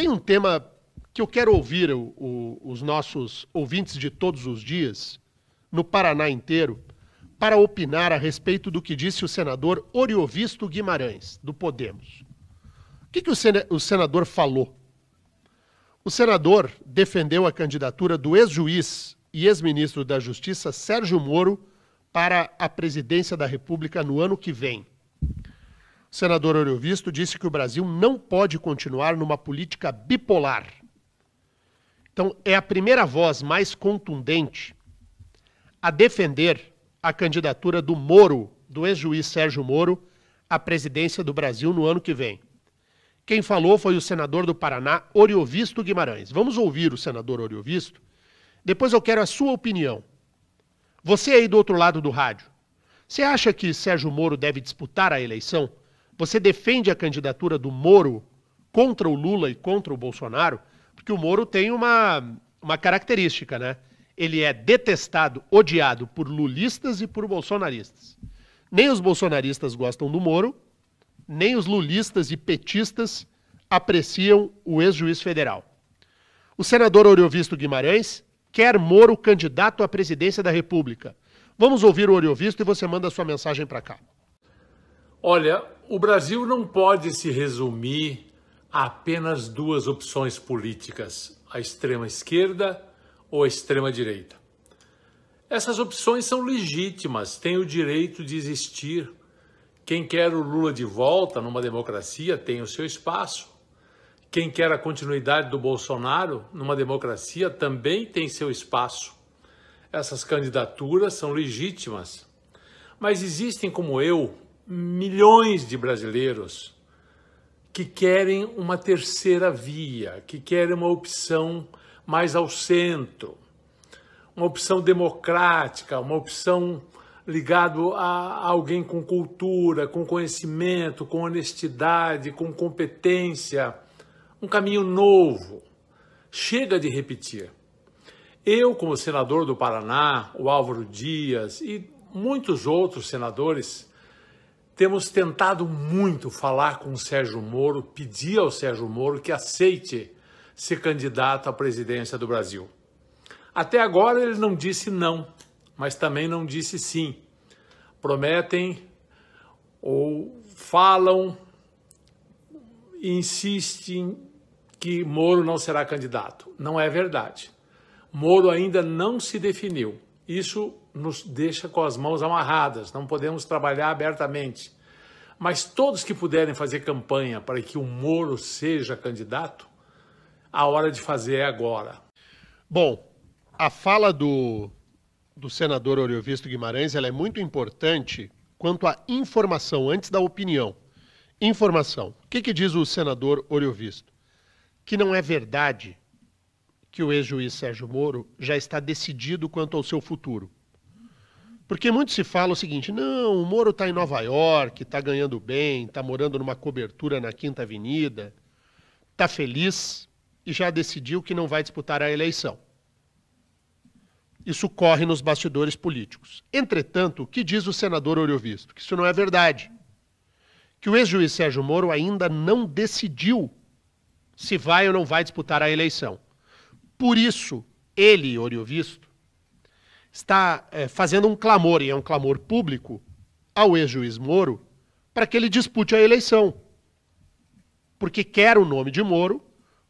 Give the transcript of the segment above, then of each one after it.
tem um tema que eu quero ouvir o, o, os nossos ouvintes de todos os dias, no Paraná inteiro, para opinar a respeito do que disse o senador Oriovisto Guimarães, do Podemos. O que, que o, o senador falou? O senador defendeu a candidatura do ex-juiz e ex-ministro da Justiça Sérgio Moro para a presidência da República no ano que vem. O senador Oriovisto disse que o Brasil não pode continuar numa política bipolar. Então, é a primeira voz mais contundente a defender a candidatura do Moro, do ex-juiz Sérgio Moro, à presidência do Brasil no ano que vem. Quem falou foi o senador do Paraná, Oriovisto Guimarães. Vamos ouvir o senador Oriovisto. Depois eu quero a sua opinião. Você aí do outro lado do rádio, você acha que Sérgio Moro deve disputar a eleição? Você defende a candidatura do Moro contra o Lula e contra o Bolsonaro, porque o Moro tem uma, uma característica, né? Ele é detestado, odiado por lulistas e por bolsonaristas. Nem os bolsonaristas gostam do Moro, nem os lulistas e petistas apreciam o ex-juiz federal. O senador Oriovisto Guimarães quer Moro candidato à presidência da República. Vamos ouvir o Oriovisto e você manda sua mensagem para cá. Olha, o Brasil não pode se resumir a apenas duas opções políticas, a extrema esquerda ou a extrema direita. Essas opções são legítimas, têm o direito de existir. Quem quer o Lula de volta numa democracia tem o seu espaço. Quem quer a continuidade do Bolsonaro numa democracia também tem seu espaço. Essas candidaturas são legítimas. Mas existem, como eu, milhões de brasileiros que querem uma terceira via, que querem uma opção mais ao centro, uma opção democrática, uma opção ligado a alguém com cultura, com conhecimento, com honestidade, com competência, um caminho novo. Chega de repetir. Eu, como senador do Paraná, o Álvaro Dias e muitos outros senadores temos tentado muito falar com o Sérgio Moro, pedir ao Sérgio Moro que aceite ser candidato à presidência do Brasil. Até agora ele não disse não, mas também não disse sim. Prometem ou falam e insistem que Moro não será candidato. Não é verdade. Moro ainda não se definiu. Isso nos deixa com as mãos amarradas, não podemos trabalhar abertamente. Mas todos que puderem fazer campanha para que o Moro seja candidato, a hora de fazer é agora. Bom, a fala do, do senador Oriovisto Guimarães ela é muito importante quanto à informação, antes da opinião. Informação. O que, que diz o senador Oriovisto? Que não é verdade que o ex-juiz Sérgio Moro já está decidido quanto ao seu futuro. Porque muito se fala o seguinte: não, o Moro está em Nova York, está ganhando bem, está morando numa cobertura na Quinta Avenida, está feliz e já decidiu que não vai disputar a eleição. Isso corre nos bastidores políticos. Entretanto, o que diz o senador Oriovisto? Que isso não é verdade. Que o ex-juiz Sérgio Moro ainda não decidiu se vai ou não vai disputar a eleição. Por isso, ele, Oriovisto, está é, fazendo um clamor, e é um clamor público, ao ex-juiz Moro para que ele dispute a eleição. Porque quer o nome de Moro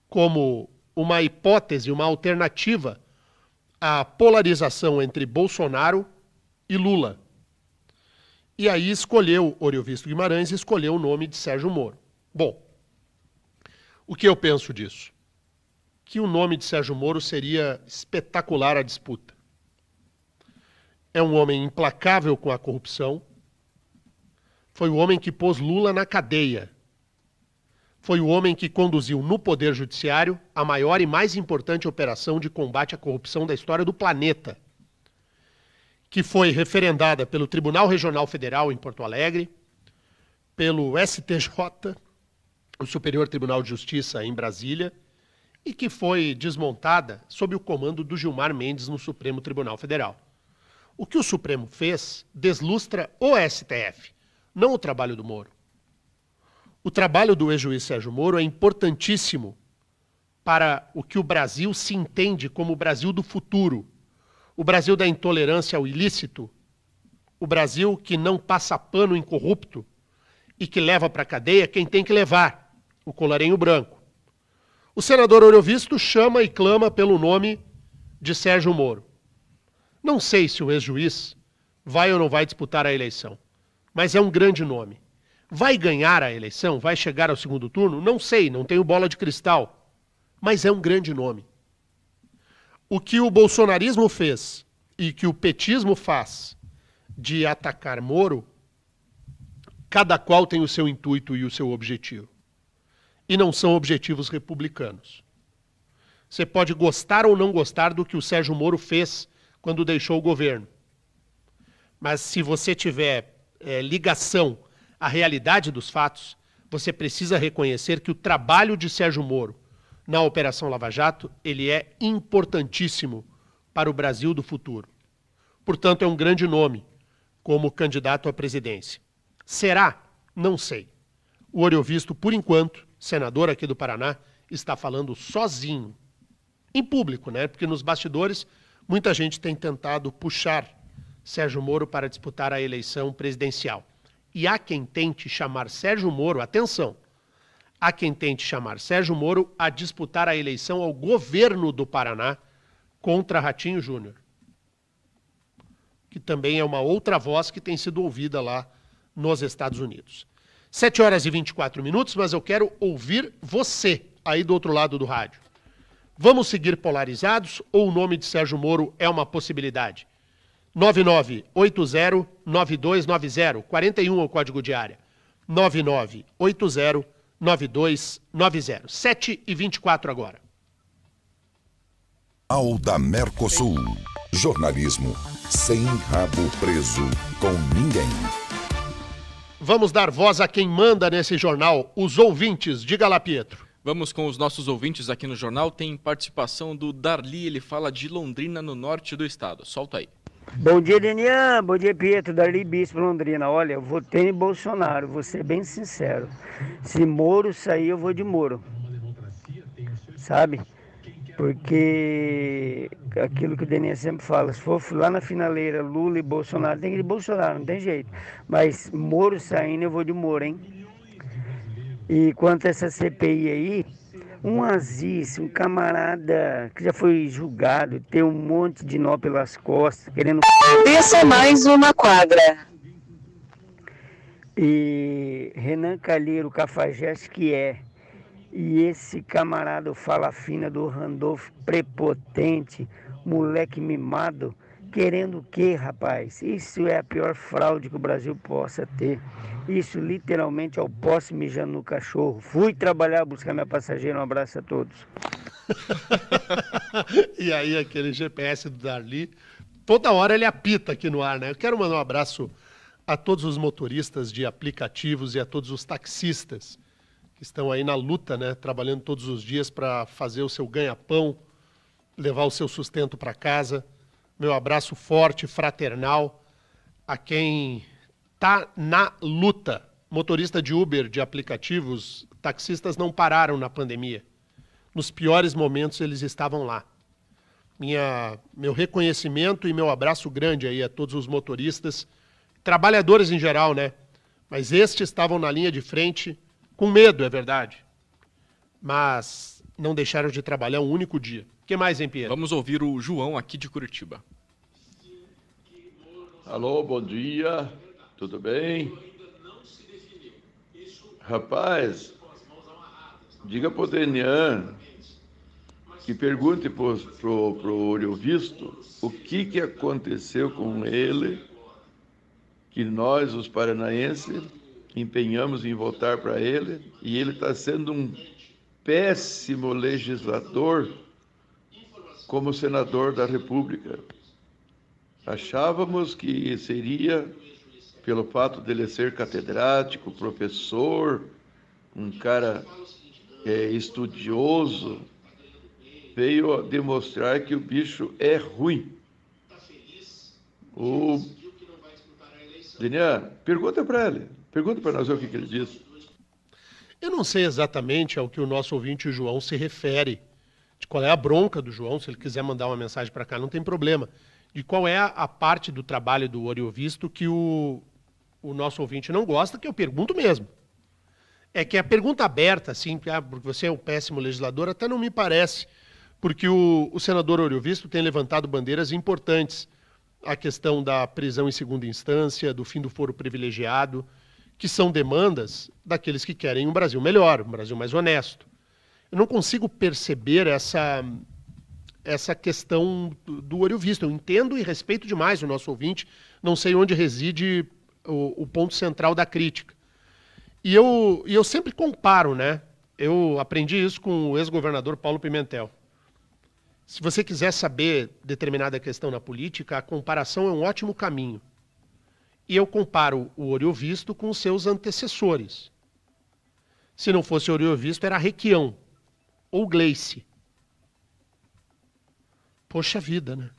como uma hipótese, uma alternativa à polarização entre Bolsonaro e Lula. E aí escolheu, Oriovisto Guimarães escolheu o nome de Sérgio Moro. Bom, o que eu penso disso? Que o nome de Sérgio Moro seria espetacular a disputa é um homem implacável com a corrupção. Foi o homem que pôs Lula na cadeia. Foi o homem que conduziu no Poder Judiciário a maior e mais importante operação de combate à corrupção da história do planeta, que foi referendada pelo Tribunal Regional Federal em Porto Alegre, pelo STJ, o Superior Tribunal de Justiça em Brasília, e que foi desmontada sob o comando do Gilmar Mendes no Supremo Tribunal Federal. O que o Supremo fez deslustra o STF, não o trabalho do Moro. O trabalho do ex-juiz Sérgio Moro é importantíssimo para o que o Brasil se entende como o Brasil do futuro, o Brasil da intolerância ao ilícito, o Brasil que não passa pano em corrupto e que leva para a cadeia quem tem que levar, o colarinho branco. O senador Ouro Visto chama e clama pelo nome de Sérgio Moro. Não sei se o ex-juiz vai ou não vai disputar a eleição, mas é um grande nome. Vai ganhar a eleição? Vai chegar ao segundo turno? Não sei, não tenho bola de cristal. Mas é um grande nome. O que o bolsonarismo fez e que o petismo faz de atacar Moro, cada qual tem o seu intuito e o seu objetivo. E não são objetivos republicanos. Você pode gostar ou não gostar do que o Sérgio Moro fez quando deixou o governo. Mas se você tiver é, ligação à realidade dos fatos, você precisa reconhecer que o trabalho de Sérgio Moro na Operação Lava Jato, ele é importantíssimo para o Brasil do futuro. Portanto, é um grande nome como candidato à presidência. Será? Não sei. O Visto, por enquanto, senador aqui do Paraná, está falando sozinho. Em público, né? Porque nos bastidores muita gente tem tentado puxar Sérgio Moro para disputar a eleição presidencial. E há quem tente chamar Sérgio Moro, atenção, há quem tente chamar Sérgio Moro a disputar a eleição ao governo do Paraná contra Ratinho Júnior, que também é uma outra voz que tem sido ouvida lá nos Estados Unidos. 7 horas e 24 minutos, mas eu quero ouvir você aí do outro lado do rádio. Vamos seguir polarizados ou o nome de Sérgio Moro é uma possibilidade? 99809290, 41 é o código de área. 99809290. 7 e 24 agora. Ao da Mercosul. Jornalismo sem rabo preso com ninguém. Vamos dar voz a quem manda nesse jornal, os ouvintes. Diga lá, Pietro. Vamos com os nossos ouvintes aqui no jornal. Tem participação do Darli, ele fala de Londrina, no norte do estado. Solta aí. Bom dia, Denian. Bom dia, Pietro. Darli Bispo, Londrina. Olha, eu votei em Bolsonaro, vou ser bem sincero. Se Moro sair, eu vou de Moro. Sabe? Porque aquilo que o Denis sempre fala, se for lá na finaleira Lula e Bolsonaro, tem que ir de Bolsonaro, não tem jeito. Mas Moro saindo, eu vou de Moro, hein? E quanto a essa CPI aí, um Aziz, um camarada que já foi julgado, tem um monte de nó pelas costas, querendo. Desça é mais uma quadra. E Renan Calheiro, Cafajeste, que é. E esse camarada fala fina do Randolph, prepotente, moleque mimado. Querendo o quê, rapaz? Isso é a pior fraude que o Brasil possa ter. Isso literalmente é o posse mijando no cachorro. Fui trabalhar buscar minha passageira. Um abraço a todos. e aí, aquele GPS do Darli, toda hora ele apita aqui no ar, né? Eu quero mandar um abraço a todos os motoristas de aplicativos e a todos os taxistas que estão aí na luta, né? Trabalhando todos os dias para fazer o seu ganha-pão, levar o seu sustento para casa meu abraço forte, fraternal a quem tá na luta. Motorista de Uber, de aplicativos, taxistas não pararam na pandemia. Nos piores momentos eles estavam lá. Minha, meu reconhecimento e meu abraço grande aí a todos os motoristas, trabalhadores em geral, né? Mas estes estavam na linha de frente com medo, é verdade. Mas não deixaram de trabalhar um único dia que mais, hein, Vamos ouvir o João aqui de Curitiba. Alô, bom dia, tudo bem? Rapaz, diga para o Denian que pergunte pro, pro, pro Olho Visto o que que aconteceu com ele que nós, os paranaenses, empenhamos em votar para ele e ele está sendo um péssimo legislador como senador da República. Achávamos que seria, pelo fato dele ser catedrático, professor, um cara é, estudioso, veio demonstrar que o bicho é ruim. O Dinian, pergunta para ele, pergunta para nós o que, que ele disse. Eu não sei exatamente ao que o nosso ouvinte João se refere de qual é a bronca do João, se ele quiser mandar uma mensagem para cá, não tem problema. De qual é a parte do trabalho do Oriovisto que o, o nosso ouvinte não gosta, que eu pergunto mesmo. É que a pergunta aberta, assim, ah, porque você é um péssimo legislador, até não me parece, porque o, o senador Oriovisto tem levantado bandeiras importantes. A questão da prisão em segunda instância, do fim do foro privilegiado, que são demandas daqueles que querem um Brasil melhor, um Brasil mais honesto eu não consigo perceber essa essa questão do olho visto. Eu entendo e respeito demais o nosso ouvinte, não sei onde reside o, o ponto central da crítica. E eu, e eu sempre comparo, né? Eu aprendi isso com o ex-governador Paulo Pimentel. Se você quiser saber determinada questão na política, a comparação é um ótimo caminho. E eu comparo o Oriovisto Visto com seus antecessores. Se não fosse Oriovisto, Visto, era Requião ou Gleice. Poxa vida, né?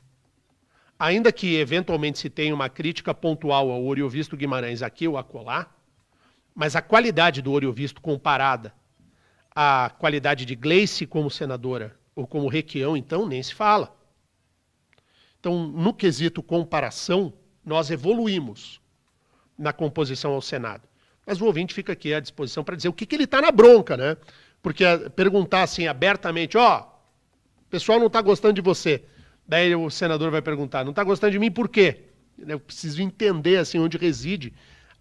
Ainda que eventualmente se tenha uma crítica pontual ao Oriovisto Guimarães aqui ou acolá, mas a qualidade do Oriovisto comparada à qualidade de Gleice como senadora ou como Requião, então, nem se fala. Então, no quesito comparação, nós evoluímos na composição ao Senado. Mas o ouvinte fica aqui à disposição para dizer o que, que ele está na bronca, né? Porque é perguntar assim abertamente, ó, oh, pessoal não está gostando de você. Daí o senador vai perguntar, não está gostando de mim por quê? Eu preciso entender assim onde reside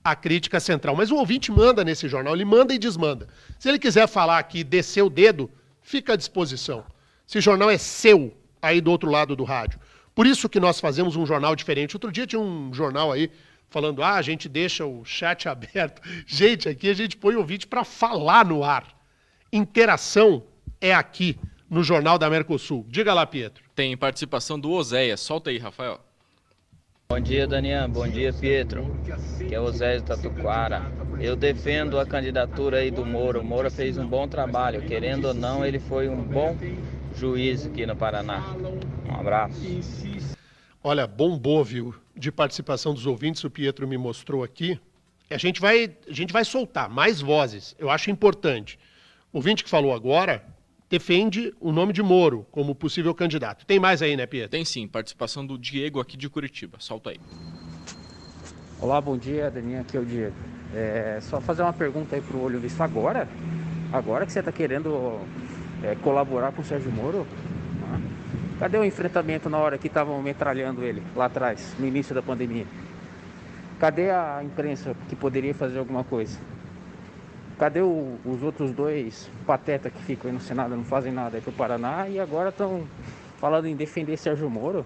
a crítica central. Mas o ouvinte manda nesse jornal, ele manda e desmanda. Se ele quiser falar aqui, descer o dedo, fica à disposição. Esse jornal é seu, aí do outro lado do rádio. Por isso que nós fazemos um jornal diferente. Outro dia tinha um jornal aí falando: ah, a gente deixa o chat aberto. Gente, aqui a gente põe o ouvinte para falar no ar. Interação é aqui no Jornal da Mercosul. Diga lá, Pietro. Tem participação do Oséia. Solta aí, Rafael. Bom dia, Daniel. Bom dia, Pietro. Que é o Zé de Tatuquara. Eu defendo a candidatura aí do Moro. O Moro fez um bom trabalho. Querendo ou não, ele foi um bom juiz aqui no Paraná. Um abraço. Olha, bom viu, de participação dos ouvintes. O Pietro me mostrou aqui. A gente vai, a gente vai soltar mais vozes. Eu acho importante. O ouvinte que falou agora defende o nome de Moro como possível candidato. Tem mais aí, né, Pietro? Tem sim, participação do Diego aqui de Curitiba. Solta aí. Olá, bom dia, Daninha. Aqui é o Diego. É, só fazer uma pergunta aí pro Olho Visto agora. Agora que você está querendo é, colaborar com o Sérgio Moro, né? Cadê o enfrentamento na hora que estavam metralhando ele lá atrás, no início da pandemia? Cadê a imprensa que poderia fazer alguma coisa? Cadê o, os outros dois pateta que ficam aí no Senado, não fazem nada aí é pro Paraná e agora estão falando em defender Sérgio Moro?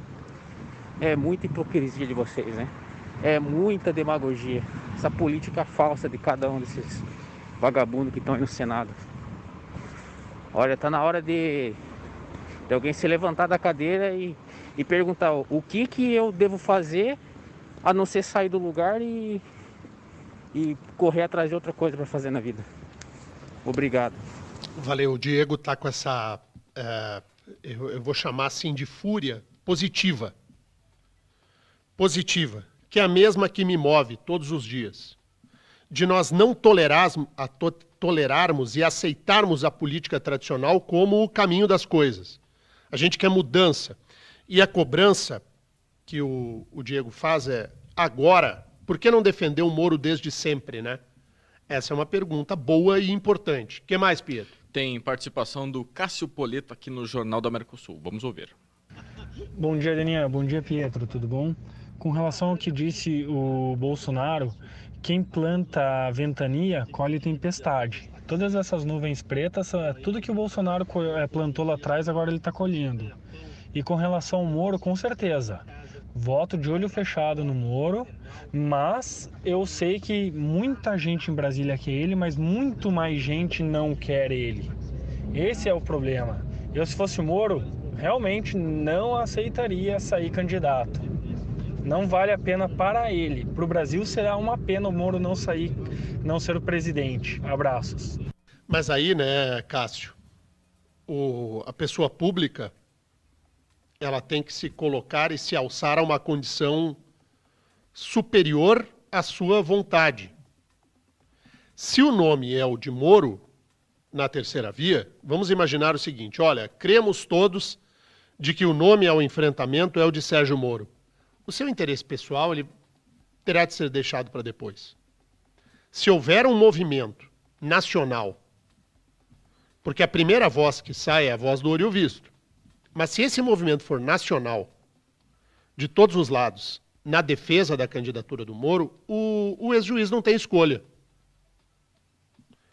É muita hipocrisia de vocês, né? É muita demagogia. Essa política falsa de cada um desses vagabundos que estão aí no Senado. Olha, tá na hora de, de alguém se levantar da cadeira e, e perguntar o que que eu devo fazer a não ser sair do lugar e e correr atrás de outra coisa para fazer na vida. Obrigado. Valeu, o Diego tá com essa, é, eu, eu vou chamar assim de fúria positiva. Positiva, que é a mesma que me move todos os dias. De nós não tolerar, a to, tolerarmos e aceitarmos a política tradicional como o caminho das coisas. A gente quer mudança. E a cobrança que o, o Diego faz é agora por que não defender o Moro desde sempre, né? Essa é uma pergunta boa e importante. O que mais, Pietro? Tem participação do Cássio Poleto aqui no Jornal da Mercosul. Vamos ouvir. Bom dia, Daniel. Bom dia, Pietro. Tudo bom? Com relação ao que disse o Bolsonaro, quem planta ventania colhe tempestade. Todas essas nuvens pretas, eh, tudo que o Bolsonaro eh, plantou lá atrás, agora ele está colhendo. E com relação ao Moro, com certeza voto de olho fechado no Moro, mas eu sei que muita gente em Brasília quer ele, mas muito mais gente não quer ele. Esse é o problema. Eu, se fosse o Moro, realmente não aceitaria sair candidato. Não vale a pena para ele. Para o Brasil será uma pena o Moro não sair, não ser o presidente. Abraços. Mas aí, né, Cássio, o, a pessoa pública ela tem que se colocar e se alçar a uma condição superior à sua vontade. Se o nome é o de Moro, na terceira via, vamos imaginar o seguinte: olha, cremos todos de que o nome ao enfrentamento é o de Sérgio Moro. O seu interesse pessoal ele terá de ser deixado para depois. Se houver um movimento nacional, porque a primeira voz que sai é a voz do olho visto, mas se esse movimento for nacional, de todos os lados, na defesa da candidatura do Moro, o, o ex-juiz não tem escolha.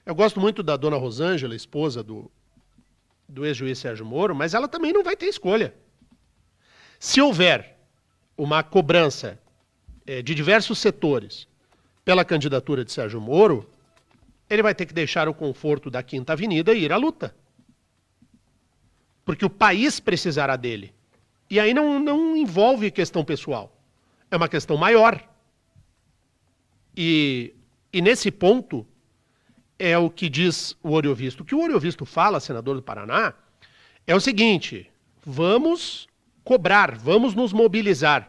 Eu gosto muito da dona Rosângela, esposa do, do ex-juiz Sérgio Moro, mas ela também não vai ter escolha. Se houver uma cobrança é, de diversos setores pela candidatura de Sérgio Moro, ele vai ter que deixar o conforto da Quinta Avenida e ir à luta porque o país precisará dele. E aí não, não envolve questão pessoal, é uma questão maior. E, e nesse ponto é o que diz o Oriovisto. O que o Oriovisto fala, senador do Paraná, é o seguinte: vamos cobrar, vamos nos mobilizar.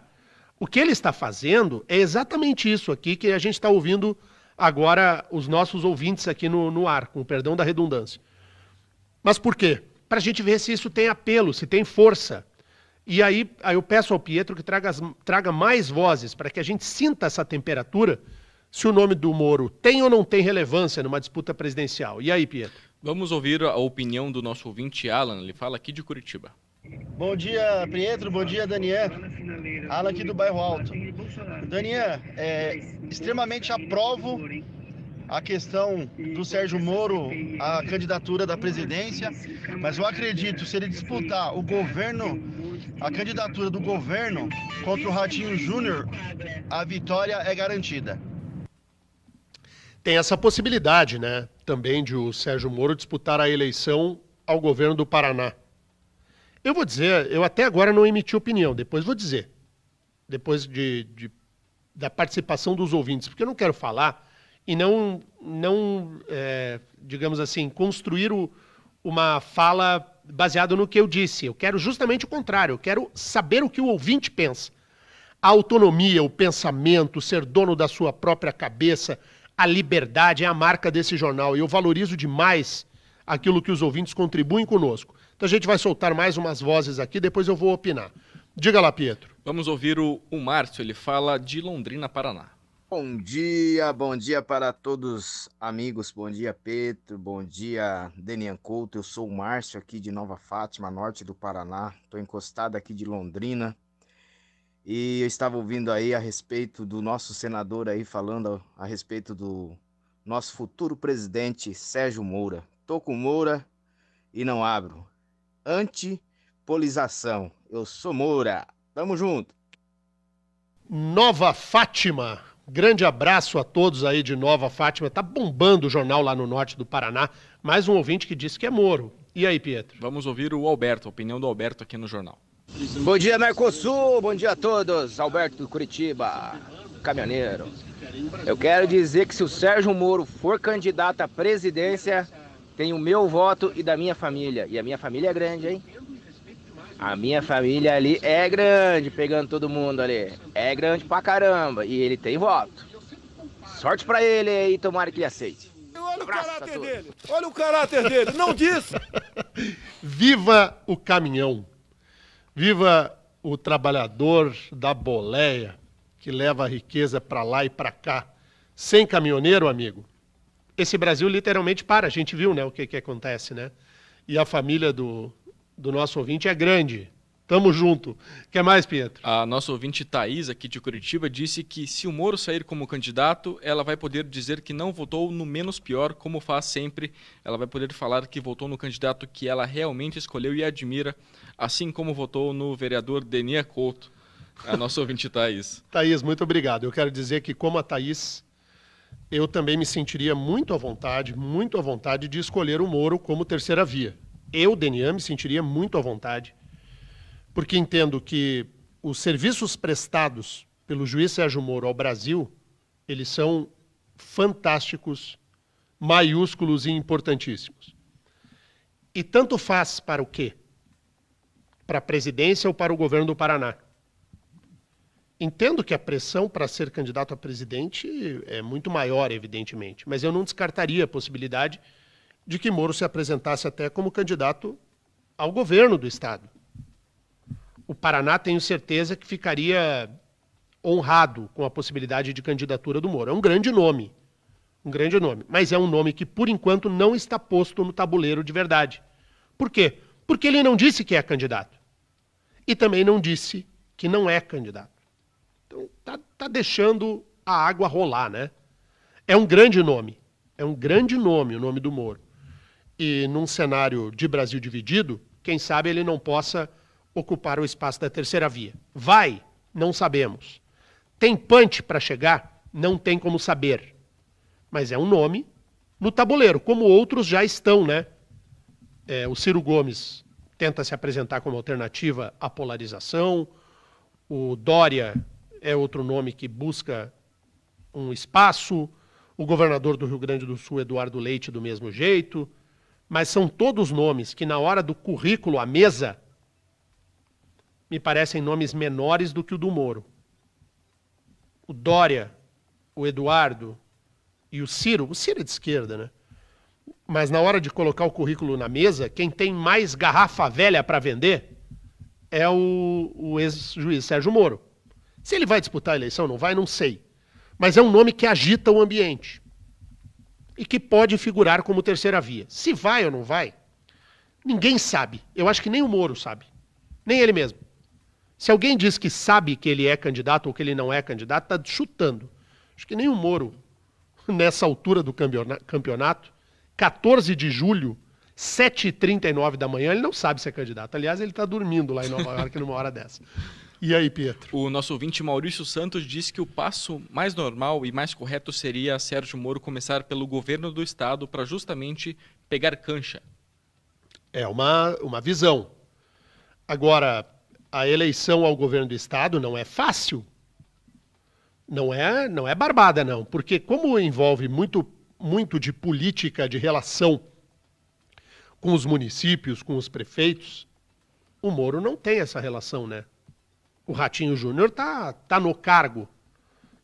O que ele está fazendo é exatamente isso aqui que a gente está ouvindo agora os nossos ouvintes aqui no, no ar, com perdão da redundância. Mas por quê? para a gente ver se isso tem apelo, se tem força. E aí, aí eu peço ao Pietro que traga, traga mais vozes para que a gente sinta essa temperatura, se o nome do Moro tem ou não tem relevância numa disputa presidencial. E aí, Pietro? Vamos ouvir a opinião do nosso ouvinte Alan, ele fala aqui de Curitiba. Bom dia, Pietro. Bom dia, Daniel. Alan aqui do Bairro Alto. Daniel, é, extremamente aprovo a questão do Sérgio Moro, a candidatura da presidência, mas eu acredito, se ele disputar o governo, a candidatura do governo contra o Ratinho Júnior, a vitória é garantida. Tem essa possibilidade, né? Também de o Sérgio Moro disputar a eleição ao governo do Paraná. Eu vou dizer, eu até agora não emiti opinião, depois vou dizer. Depois de, de da participação dos ouvintes, porque eu não quero falar e não, não é, digamos assim, construir o, uma fala baseada no que eu disse. Eu quero justamente o contrário, eu quero saber o que o ouvinte pensa. A autonomia, o pensamento, ser dono da sua própria cabeça, a liberdade é a marca desse jornal. E eu valorizo demais aquilo que os ouvintes contribuem conosco. Então a gente vai soltar mais umas vozes aqui, depois eu vou opinar. Diga lá, Pietro. Vamos ouvir o, o Márcio, ele fala de Londrina, Paraná. Bom dia, bom dia para todos amigos, bom dia Pedro, bom dia Denian Couto, eu sou o Márcio aqui de Nova Fátima, norte do Paraná, estou encostado aqui de Londrina e eu estava ouvindo aí a respeito do nosso senador aí falando a respeito do nosso futuro presidente Sérgio Moura. Tô com Moura e não abro. Antipolização, eu sou Moura, tamo junto! Nova Fátima Grande abraço a todos aí de Nova Fátima. Tá bombando o jornal lá no norte do Paraná. Mais um ouvinte que disse que é Moro. E aí, Pietro? Vamos ouvir o Alberto, a opinião do Alberto aqui no jornal. Bom dia, Mercosul. Bom dia a todos. Alberto do Curitiba, caminhoneiro. Eu quero dizer que se o Sérgio Moro for candidato à presidência, tem o meu voto e da minha família. E a minha família é grande, hein? A minha família ali é grande, pegando todo mundo ali. É grande pra caramba. E ele tem voto. Sorte pra ele aí, tomara que ele aceite. Olha o caráter dele. Olha o caráter dele. Não disse. Viva o caminhão. Viva o trabalhador da boleia que leva a riqueza para lá e para cá. Sem caminhoneiro, amigo, esse Brasil literalmente para. A gente viu né, o que, que acontece, né? E a família do, do nosso ouvinte é grande. Tamo junto. Quer mais, Pietro? A nossa ouvinte Thaís, aqui de Curitiba, disse que se o Moro sair como candidato, ela vai poder dizer que não votou no menos pior, como faz sempre. Ela vai poder falar que votou no candidato que ela realmente escolheu e admira, assim como votou no vereador Denia Couto. A nossa ouvinte Thaís. Thaís, muito obrigado. Eu quero dizer que, como a Thaís, eu também me sentiria muito à vontade, muito à vontade de escolher o Moro como terceira via eu, Denian, me sentiria muito à vontade, porque entendo que os serviços prestados pelo juiz Sérgio Moro ao Brasil, eles são fantásticos, maiúsculos e importantíssimos. E tanto faz para o quê? Para a presidência ou para o governo do Paraná. Entendo que a pressão para ser candidato a presidente é muito maior, evidentemente, mas eu não descartaria a possibilidade de que Moro se apresentasse até como candidato ao governo do Estado. O Paraná, tenho certeza, que ficaria honrado com a possibilidade de candidatura do Moro. É um grande nome, um grande nome, mas é um nome que, por enquanto, não está posto no tabuleiro de verdade. Por quê? Porque ele não disse que é candidato e também não disse que não é candidato. Então, está tá deixando a água rolar, né? É um grande nome, é um grande nome o nome do Moro e num cenário de Brasil dividido, quem sabe ele não possa ocupar o espaço da terceira via. Vai? Não sabemos. Tem punch para chegar? Não tem como saber. Mas é um nome no tabuleiro, como outros já estão, né? É, o Ciro Gomes tenta se apresentar como alternativa à polarização, o Dória é outro nome que busca um espaço, o governador do Rio Grande do Sul, Eduardo Leite, do mesmo jeito mas são todos nomes que, na hora do currículo à mesa, me parecem nomes menores do que o do Moro. O Dória, o Eduardo e o Ciro, o Ciro é de esquerda, né? Mas na hora de colocar o currículo na mesa, quem tem mais garrafa velha para vender é o, o ex-juiz Sérgio Moro. Se ele vai disputar a eleição, não vai, não sei. Mas é um nome que agita o ambiente e que pode figurar como terceira via. Se vai ou não vai, ninguém sabe. Eu acho que nem o Moro sabe, nem ele mesmo. Se alguém diz que sabe que ele é candidato ou que ele não é candidato, está chutando. Acho que nem o Moro, nessa altura do campeonato, 14 de julho, 7h39 da manhã, ele não sabe se é candidato. Aliás, ele está dormindo lá em Nova York numa hora dessa. E aí, Pietro? O nosso ouvinte Maurício Santos disse que o passo mais normal e mais correto seria Sérgio Moro começar pelo governo do Estado para justamente pegar cancha. É uma, uma visão. Agora, a eleição ao governo do Estado não é fácil. Não é, não é barbada, não. Porque, como envolve muito, muito de política, de relação com os municípios, com os prefeitos, o Moro não tem essa relação, né? o Ratinho Júnior tá, tá no cargo.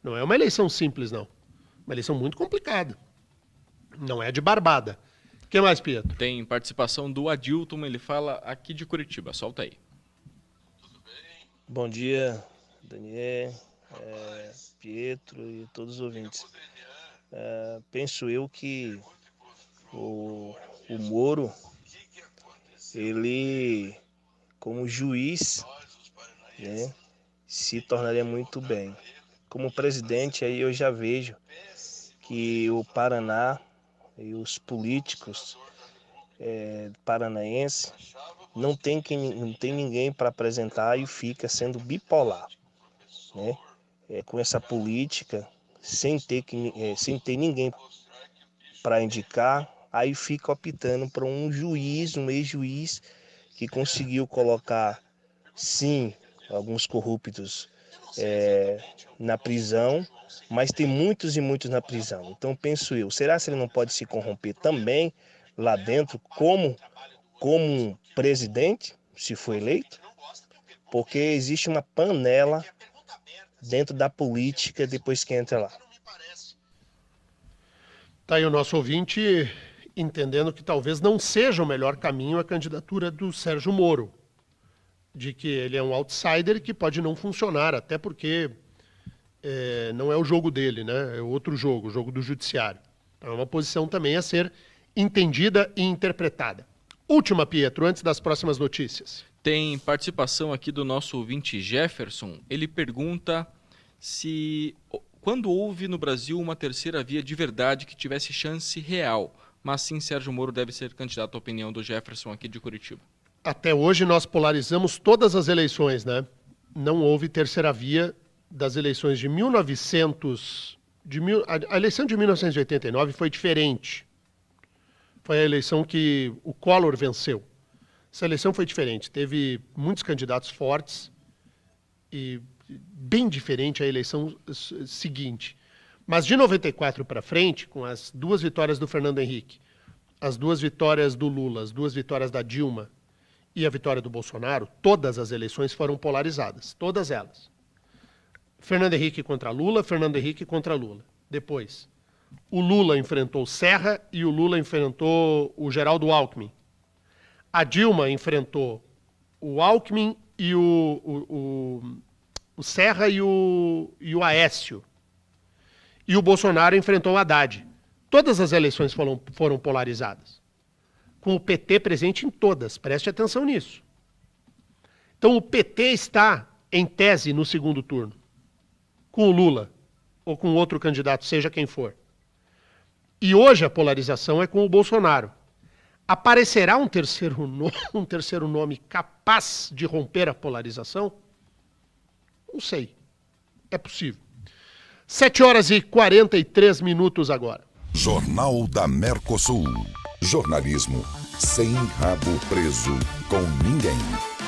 Não é uma eleição simples, não. Uma eleição muito complicada. Não é de barbada. O que mais, Pietro? Tem participação do Adilton, ele fala aqui de Curitiba. Solta aí. Tudo bem? Bom dia, Daniel, é, Pietro e todos os ouvintes. É, penso eu que o, o Moro, ele, como juiz, né, se tornaria muito bem. Como presidente, aí eu já vejo que o Paraná e os políticos é, não tem, quem, não tem ninguém para apresentar e fica sendo bipolar, né? É, com essa política, sem ter, que, é, sem ter ninguém para indicar, aí fica optando para um juiz, um ex-juiz, que conseguiu colocar, sim, alguns corruptos é, na prisão, mas tem muitos e muitos na prisão. Então penso eu, será se ele não pode se corromper também lá dentro como como presidente, se for eleito? Porque existe uma panela dentro da política depois que entra lá. Tá aí o nosso ouvinte entendendo que talvez não seja o melhor caminho a candidatura do Sérgio Moro de que ele é um outsider que pode não funcionar, até porque é, não é o jogo dele, né? é outro jogo, o jogo do judiciário. Então é uma posição também a ser entendida e interpretada. Última, Pietro, antes das próximas notícias. Tem participação aqui do nosso ouvinte Jefferson. Ele pergunta se quando houve no Brasil uma terceira via de verdade que tivesse chance real. Mas sim, Sérgio Moro deve ser candidato à opinião do Jefferson aqui de Curitiba até hoje nós polarizamos todas as eleições, né? Não houve terceira via das eleições de 1900. De mil, a, eleição de 1989 foi diferente. Foi a eleição que o Collor venceu. Essa eleição foi diferente. Teve muitos candidatos fortes e bem diferente a eleição seguinte. Mas de 94 para frente, com as duas vitórias do Fernando Henrique, as duas vitórias do Lula, as duas vitórias da Dilma e a vitória do Bolsonaro, todas as eleições foram polarizadas, todas elas. Fernando Henrique contra Lula, Fernando Henrique contra Lula. Depois, o Lula enfrentou Serra e o Lula enfrentou o Geraldo Alckmin. A Dilma enfrentou o Alckmin e o, o, o, o Serra e o, e o Aécio. E o Bolsonaro enfrentou o Haddad. Todas as eleições foram, foram polarizadas com o PT presente em todas. Preste atenção nisso. Então o PT está, em tese, no segundo turno, com o Lula ou com outro candidato, seja quem for. E hoje a polarização é com o Bolsonaro. Aparecerá um terceiro, um terceiro nome capaz de romper a polarização? Não sei. É possível. 7 horas e 43 minutos agora. Jornal da Mercosul. Jornalismo sem rabo preso com ninguém.